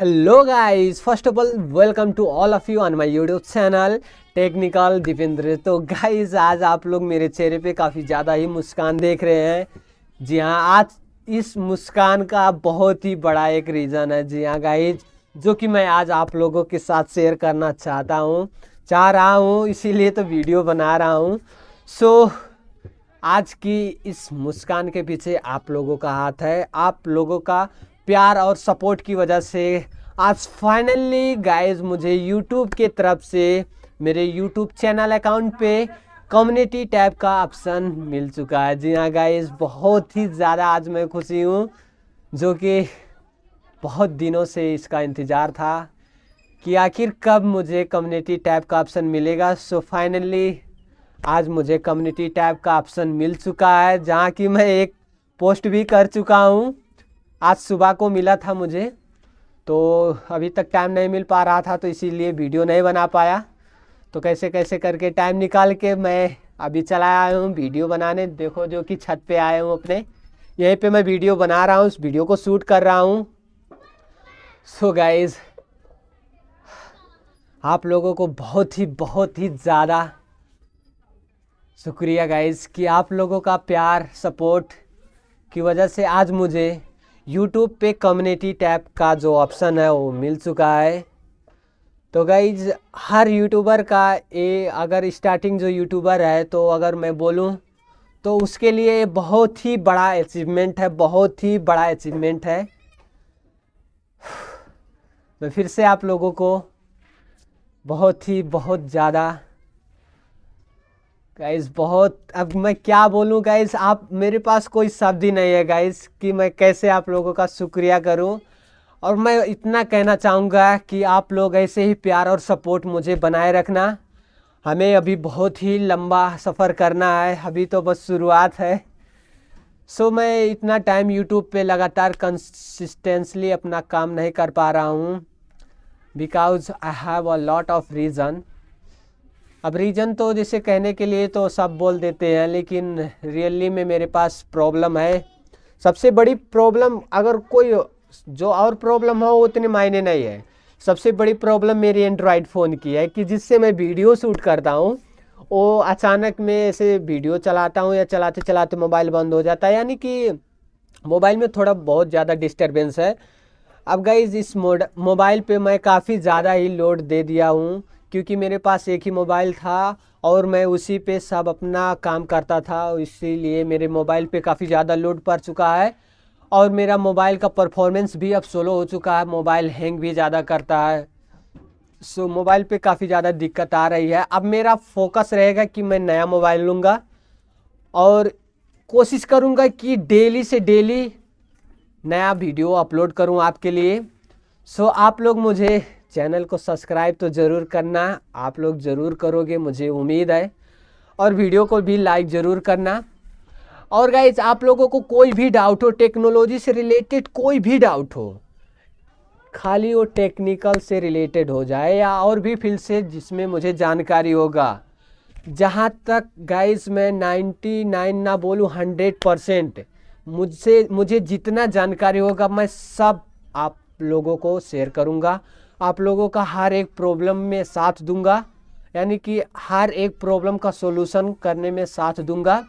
Hello guys first of all welcome to all of you on my YouTube channel technical Dipendra तो guys आज आप लोग मेरे चेहरे पे काफ़ी ज़्यादा ही मुस्कान देख रहे हैं जी हाँ आज इस मुस्कान का बहुत ही बड़ा एक रीज़न है जी हाँ गाइज जो कि मैं आज आप लोगों के साथ शेयर करना चाहता हूँ चाह रहा हूँ इसीलिए तो वीडियो बना रहा हूँ सो so, आज की इस मुस्कान के पीछे आप लोगों का हाथ है आप लोगों का प्यार और सपोर्ट की वजह से आज फाइनली गाइज मुझे यूट्यूब के तरफ से मेरे यूट्यूब चैनल अकाउंट पे कम्युनिटी टैब का ऑप्शन मिल चुका है जी हाँ गाइज बहुत ही ज़्यादा आज मैं खुशी हूँ जो कि बहुत दिनों से इसका इंतज़ार था कि आखिर कब मुझे कम्युनिटी टैब का ऑप्शन मिलेगा सो फाइनली आज मुझे कम्युनिटी टैब का ऑप्शन मिल चुका है जहाँ कि मैं एक पोस्ट भी कर चुका हूँ आज सुबह को मिला था मुझे तो अभी तक टाइम नहीं मिल पा रहा था तो इसीलिए वीडियो नहीं बना पाया तो कैसे कैसे करके टाइम निकाल के मैं अभी चला आया हूँ वीडियो बनाने देखो जो कि छत पे आए हूँ अपने यहीं पे मैं वीडियो बना रहा हूँ उस वीडियो को शूट कर रहा हूँ सो गाइज आप लोगों को बहुत ही बहुत ही ज़्यादा शुक्रिया गाइज कि आप लोगों का प्यार सपोर्ट की वजह से आज मुझे यूट्यूब पे कम्युनिटी टैब का जो ऑप्शन है वो मिल चुका है तो गाइज हर यूट्यूबर का ये अगर स्टार्टिंग जो यूट्यूबर है तो अगर मैं बोलूँ तो उसके लिए बहुत ही बड़ा अचीवमेंट है बहुत ही बड़ा अचीवमेंट है मैं फिर से आप लोगों को बहुत ही बहुत ज़्यादा गाइस बहुत अब मैं क्या बोलूँ गाइस आप मेरे पास कोई शब्द ही नहीं है गाइस कि मैं कैसे आप लोगों का शुक्रिया करूँ और मैं इतना कहना चाहूँगा कि आप लोग ऐसे ही प्यार और सपोर्ट मुझे बनाए रखना हमें अभी बहुत ही लंबा सफ़र करना है अभी तो बस शुरुआत है सो so, मैं इतना टाइम यूट्यूब पे लगातार कंसिस्टेंसली अपना काम नहीं कर पा रहा हूँ because I have a lot of reason अब रीज़न तो जैसे कहने के लिए तो सब बोल देते हैं लेकिन रियली में मेरे पास प्रॉब्लम है सबसे बड़ी प्रॉब्लम अगर कोई जो और प्रॉब्लम हो उतने मायने नहीं है सबसे बड़ी प्रॉब्लम मेरी एंड्रॉयड फ़ोन की है कि जिससे मैं वीडियो शूट करता हूँ वो अचानक मैं ऐसे वीडियो चलाता हूँ या चलाते चलाते मोबाइल बंद हो जाता है यानी कि मोबाइल में थोड़ा बहुत ज़्यादा डिस्टर्बेंस है अब गाइज इस मोबाइल पे मैं काफ़ी ज़्यादा ही लोड दे दिया हूँ क्योंकि मेरे पास एक ही मोबाइल था और मैं उसी पे सब अपना काम करता था इसीलिए मेरे मोबाइल पे काफ़ी ज़्यादा लोड पड़ चुका है और मेरा मोबाइल का परफॉर्मेंस भी अब सोलो हो चुका है मोबाइल हैंग भी ज़्यादा करता है सो so, मोबाइल पे काफ़ी ज़्यादा दिक्कत आ रही है अब मेरा फोकस रहेगा कि मैं नया मोबाइल लूँगा और कोशिश करूँगा कि डेली से डेली नया वीडियो अपलोड करूँ आपके लिए सो so, आप लोग मुझे चैनल को सब्सक्राइब तो ज़रूर करना आप लोग ज़रूर करोगे मुझे उम्मीद है और वीडियो को भी लाइक ज़रूर करना और गाइज आप लोगों को कोई भी डाउट हो टेक्नोलॉजी से रिलेटेड कोई भी डाउट हो खाली वो टेक्निकल से रिलेटेड हो जाए या और भी फील्ड से जिसमें मुझे जानकारी होगा जहाँ तक गाइज मैं 99 ना बोलूँ 100 परसेंट मुझसे मुझे जितना जानकारी होगा मैं सब आप लोगों को शेयर करूंगा आप लोगों का हर एक प्रॉब्लम में साथ दूंगा यानी कि हर एक प्रॉब्लम का सोल्यूशन करने में साथ दूंगा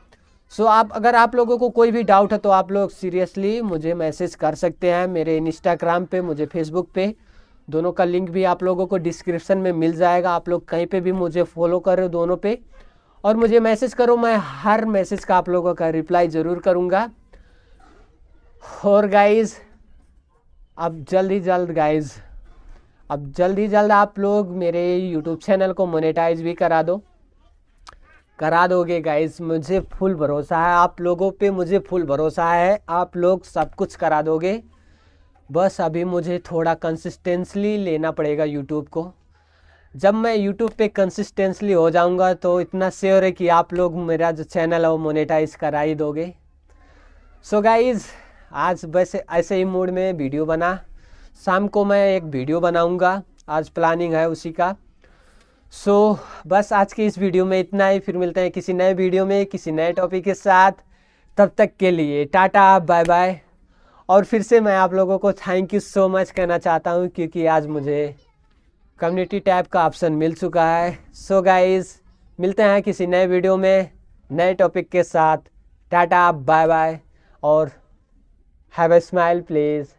सो so, आप अगर आप लोगों को कोई भी डाउट है तो आप लोग सीरियसली मुझे मैसेज कर सकते हैं मेरे इंस्टाग्राम पे मुझे फेसबुक पे दोनों का लिंक भी आप लोगों को डिस्क्रिप्शन में मिल जाएगा आप लोग कहीं पे भी मुझे फॉलो करो दोनों पे और मुझे मैसेज करो मैं हर मैसेज का आप लोगों का रिप्लाई ज़रूर करूँगा और गाइज़ अब जल्द ही जल्द गाइज अब जल्द ही जल्द आप लोग मेरे यूट्यूब चैनल को मोनेटाइज भी करा दो करा दोगे गाइज मुझे फुल भरोसा है आप लोगों पे मुझे फुल भरोसा है आप लोग सब कुछ करा दोगे बस अभी मुझे थोड़ा कंसिस्टेंसली लेना पड़ेगा यूट्यूब को जब मैं यूट्यूब पे कंसिस्टेंसली हो जाऊंगा तो इतना श्योर है कि आप लोग मेरा जो चैनल है वो मोनेटाइज करा ही दोगे सो so गाइज़ आज वैसे ऐसे ही मूड में वीडियो बना शाम को मैं एक वीडियो बनाऊंगा आज प्लानिंग है उसी का सो so, बस आज के इस वीडियो में इतना ही फिर मिलते हैं किसी नए वीडियो में किसी नए टॉपिक के साथ तब तक के लिए टाटा बाय बाय और फिर से मैं आप लोगों को थैंक यू सो मच कहना चाहता हूँ क्योंकि आज मुझे कम्युनिटी टैब का ऑप्शन मिल चुका है सो so गाइज मिलते हैं किसी नए वीडियो में नए टॉपिक के साथ टाटा बाय बाय और Have a smile please.